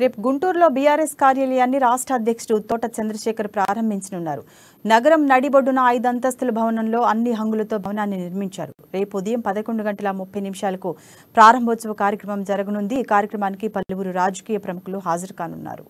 రేపు గుంటూరులో బీఆర్ఎస్ కార్యాలయాన్ని రాష్ట్ర అధ్యక్షుడు తోట చంద్రశేఖర్ ప్రారంభించనున్నారు నగరం నడిబొడ్డున ఐదు అంతస్తుల భవనంలో అన్ని హంగులతో భవనాన్ని నిర్మించారు రేపు ఉదయం పదకొండు గంటల ముప్పై నిమిషాలకు ప్రారంభోత్సవ కార్యక్రమం జరగనుంది ఈ కార్యక్రమానికి పలువురు రాజకీయ ప్రముఖులు హాజరు కానున్నారు